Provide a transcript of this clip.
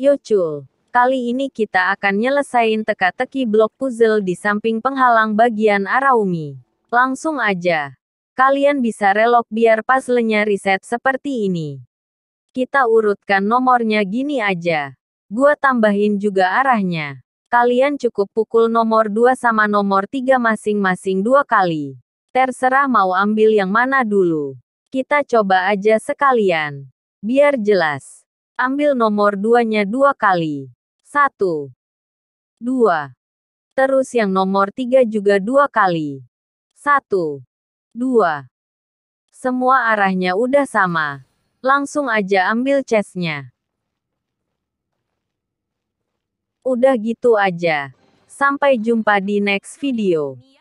Yocul. Kali ini kita akan nyelesain teka-teki blok puzzle di samping penghalang bagian Araumi. Langsung aja. Kalian bisa relok biar puzzle-nya reset seperti ini. Kita urutkan nomornya gini aja. Gua tambahin juga arahnya. Kalian cukup pukul nomor 2 sama nomor 3 masing-masing dua kali. Terserah mau ambil yang mana dulu. Kita coba aja sekalian. Biar jelas. Ambil nomor duanya dua kali. Satu. Dua. Terus yang nomor tiga juga dua kali. Satu. Dua. Semua arahnya udah sama. Langsung aja ambil chestnya. Udah gitu aja. Sampai jumpa di next video.